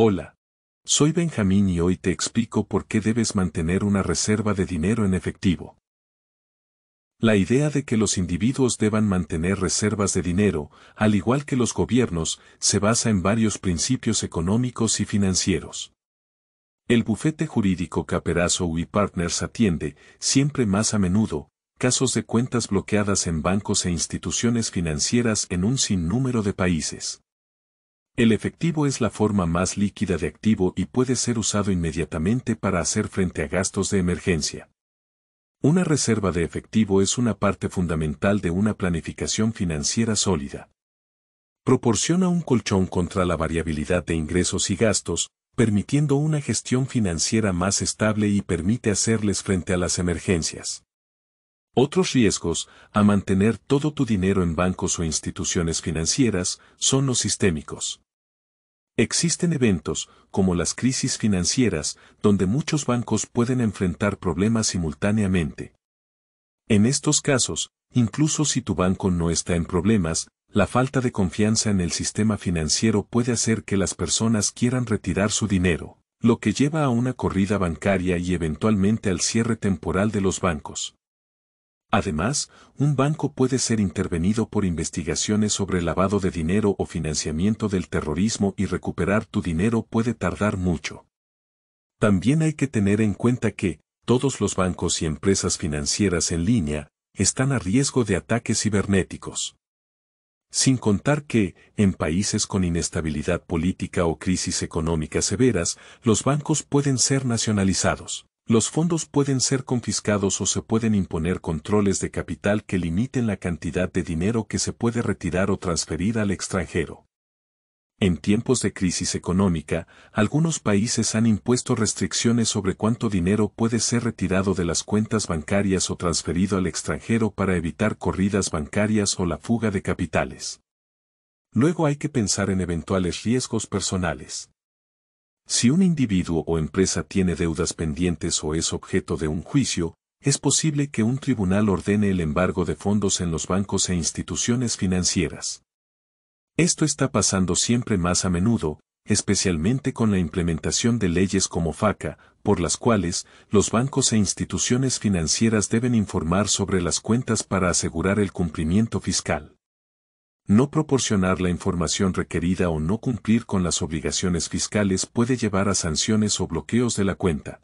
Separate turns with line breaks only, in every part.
Hola. Soy Benjamín y hoy te explico por qué debes mantener una reserva de dinero en efectivo. La idea de que los individuos deban mantener reservas de dinero, al igual que los gobiernos, se basa en varios principios económicos y financieros. El bufete jurídico Caperazo y Partners atiende, siempre más a menudo, casos de cuentas bloqueadas en bancos e instituciones financieras en un sinnúmero de países. El efectivo es la forma más líquida de activo y puede ser usado inmediatamente para hacer frente a gastos de emergencia. Una reserva de efectivo es una parte fundamental de una planificación financiera sólida. Proporciona un colchón contra la variabilidad de ingresos y gastos, permitiendo una gestión financiera más estable y permite hacerles frente a las emergencias. Otros riesgos, a mantener todo tu dinero en bancos o instituciones financieras, son los sistémicos. Existen eventos, como las crisis financieras, donde muchos bancos pueden enfrentar problemas simultáneamente. En estos casos, incluso si tu banco no está en problemas, la falta de confianza en el sistema financiero puede hacer que las personas quieran retirar su dinero, lo que lleva a una corrida bancaria y eventualmente al cierre temporal de los bancos. Además, un banco puede ser intervenido por investigaciones sobre lavado de dinero o financiamiento del terrorismo y recuperar tu dinero puede tardar mucho. También hay que tener en cuenta que, todos los bancos y empresas financieras en línea, están a riesgo de ataques cibernéticos. Sin contar que, en países con inestabilidad política o crisis económicas severas, los bancos pueden ser nacionalizados. Los fondos pueden ser confiscados o se pueden imponer controles de capital que limiten la cantidad de dinero que se puede retirar o transferir al extranjero. En tiempos de crisis económica, algunos países han impuesto restricciones sobre cuánto dinero puede ser retirado de las cuentas bancarias o transferido al extranjero para evitar corridas bancarias o la fuga de capitales. Luego hay que pensar en eventuales riesgos personales. Si un individuo o empresa tiene deudas pendientes o es objeto de un juicio, es posible que un tribunal ordene el embargo de fondos en los bancos e instituciones financieras. Esto está pasando siempre más a menudo, especialmente con la implementación de leyes como FACA, por las cuales los bancos e instituciones financieras deben informar sobre las cuentas para asegurar el cumplimiento fiscal. No proporcionar la información requerida o no cumplir con las obligaciones fiscales puede llevar a sanciones o bloqueos de la cuenta.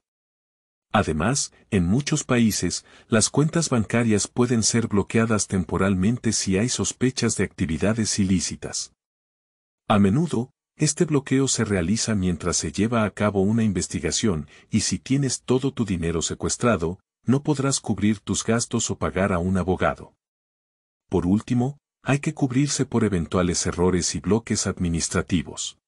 Además, en muchos países, las cuentas bancarias pueden ser bloqueadas temporalmente si hay sospechas de actividades ilícitas. A menudo, este bloqueo se realiza mientras se lleva a cabo una investigación y si tienes todo tu dinero secuestrado, no podrás cubrir tus gastos o pagar a un abogado. Por último, hay que cubrirse por eventuales errores y bloques administrativos.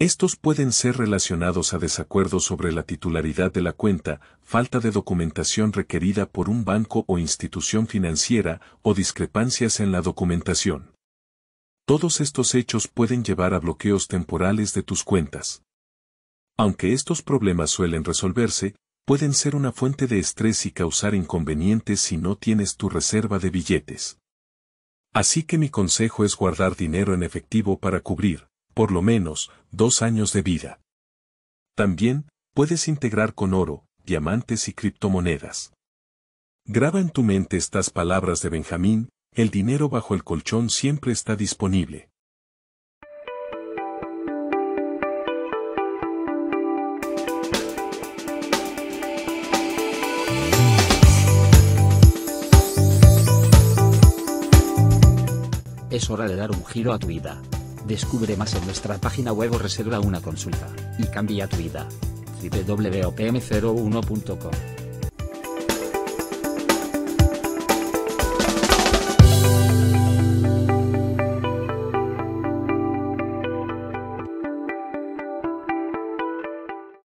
Estos pueden ser relacionados a desacuerdos sobre la titularidad de la cuenta, falta de documentación requerida por un banco o institución financiera, o discrepancias en la documentación. Todos estos hechos pueden llevar a bloqueos temporales de tus cuentas. Aunque estos problemas suelen resolverse, pueden ser una fuente de estrés y causar inconvenientes si no tienes tu reserva de billetes. Así que mi consejo es guardar dinero en efectivo para cubrir, por lo menos, dos años de vida. También, puedes integrar con oro, diamantes y criptomonedas. Graba en tu mente estas palabras de Benjamín, el dinero bajo el colchón siempre está disponible. Es hora de dar un giro a tu vida. Descubre más en nuestra página web o reserva una consulta, y cambia tu vida. www.opm01.com